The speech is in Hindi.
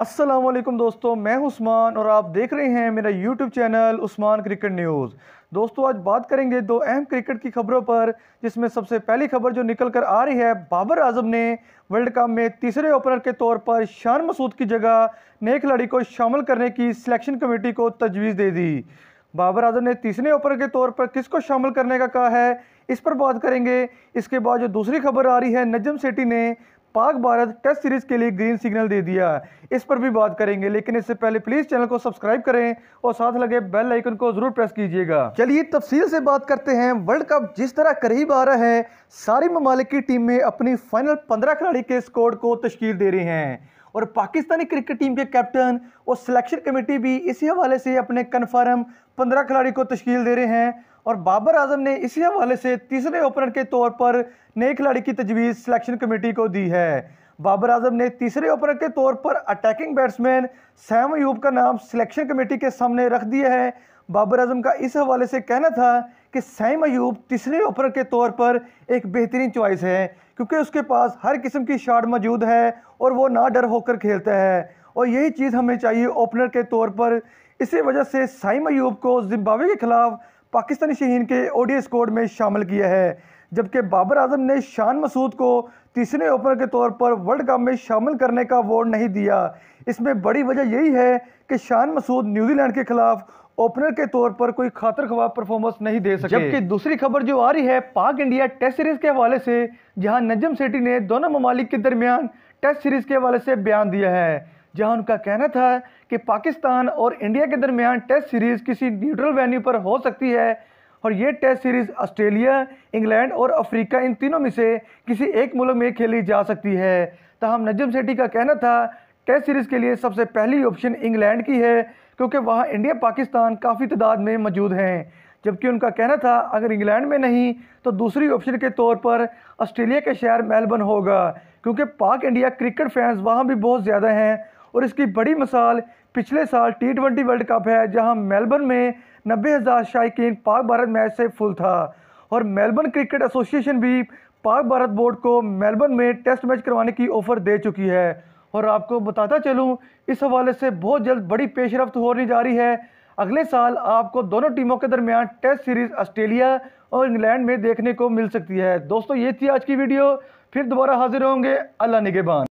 असलम दोस्तों मैं उस्मान और आप देख रहे हैं मेरा YouTube channel Usman cricket news दोस्तों आज बात करेंगे दो अहम क्रिकेट की खबरों पर जिसमें सबसे पहली खबर जो निकल कर आ रही है बाबर आजम ने वर्ल्ड कप में तीसरे ओपनर के तौर पर शान मसूद की जगह नए खिलाड़ी को शामिल करने की सिलेक्शन कमेटी को तजवीज़ दे दी बाबर आजम ने तीसरे ओपनर के तौर पर किसको शामिल करने का कहा है इस पर बात करेंगे इसके बाद जो दूसरी खबर आ रही है नजम सेठी ने पाक भारत टेस्ट सीरीज के लिए ग्रीन सिग्नल दे दिया है इस पर भी बात करेंगे लेकिन इससे पहले प्लीज चैनल को सब्सक्राइब करें और साथ लगे बेल आइकन को जरूर प्रेस कीजिएगा चलिए तफसील से बात करते हैं वर्ल्ड कप जिस तरह करीब आ रहा है सारी ममालिक की टीमें अपनी फाइनल पंद्रह खिलाड़ी के स्कोर को तश्कील दे रही हैं और पाकिस्तानी क्रिकेट टीम के कैप्टन और सिलेक्शन कमेटी भी इसी हवाले से अपने कन्फर्म पंद्रह खिलाड़ी को तश्ील दे रहे हैं और बाबर आजम ने इसी हवाले से तीसरे ओपनर के तौर पर नए खिलाड़ी की तजवीज़ सिलेक्शन कमेटी को दी है बाबर आजम ने तीसरे ओपनर के तौर पर अटैकिंग बैट्समैन सैम यूब का नाम सिलेक्शन कमेटी के सामने रख दिया है बाबर आजम का इस हवाले से कहना था कि सैम अयूब तीसरे ओपनर के तौर पर एक बेहतरीन चॉइस है क्योंकि उसके पास हर किस्म की शार्ट मौजूद है और वो ना डर होकर खेलता है और यही चीज़ हमें चाहिए ओपनर के तौर पर इसी वजह से साइम अयूब को जिम्बावे के खिलाफ पाकिस्तानी शहीन के ओडीएस कोड में शामिल किया है जबकि बाबर आजम ने शान मसूद को तीसरे ओपनर के तौर पर वर्ल्ड कप में शामिल करने का अवार्ड नहीं दिया इसमें बड़ी वजह यही है कि शान मसूद न्यूजीलैंड के खिलाफ ओपनर के तौर पर कोई खातर खबा परफॉर्मेंस नहीं दे सके जबकि दूसरी खबर जो आ रही है पाक इंडिया टेस्ट सीरीज के हवाले से जहां नजम सेठी ने दोनों ममालिक के दरमियान टेस्ट सीरीज के हवाले से बयान दिया है जहां उनका कहना था कि पाकिस्तान और इंडिया के दरमियान टेस्ट सीरीज किसी न्यूट्रल वेन्यू पर हो सकती है और ये टेस्ट सीरीज़ ऑस्ट्रेलिया इंग्लैंड और अफ्रीका इन तीनों में से किसी एक मुल्क में खेली जा सकती है तहम नजम सेठी का कहना था टेस्ट सीरीज़ के लिए सबसे पहली ऑप्शन इंग्लैंड की है क्योंकि वहाँ इंडिया पाकिस्तान काफ़ी तादाद में मौजूद हैं जबकि उनका कहना था अगर इंग्लैंड में नहीं तो दूसरी ऑप्शन के तौर पर ऑस्ट्रेलिया के शहर मेलबर्न होगा क्योंकि पाक इंडिया क्रिकेट फैंस वहाँ भी बहुत ज़्यादा हैं और इसकी बड़ी मिसाल पिछले साल टी ट्वेंटी वर्ल्ड कप है जहां मेलबर्न में नब्बे हज़ार शायकीन पाक भारत मैच से फुल था और मेलबर्न क्रिकेट एसोसिएशन भी पाक भारत बोर्ड को मेलबर्न में टेस्ट मैच करवाने की ऑफ़र दे चुकी है और आपको बताता चलूँ इस हवाले से बहुत जल्द बड़ी पेशरफ होने जा रही है अगले साल आपको दोनों टीमों के दरमियान टेस्ट सीरीज़ ऑस्ट्रेलिया और इंग्लैंड में देखने को मिल सकती है दोस्तों ये थी आज की वीडियो फिर दोबारा हाजिर होंगे अल्लाह निगेबान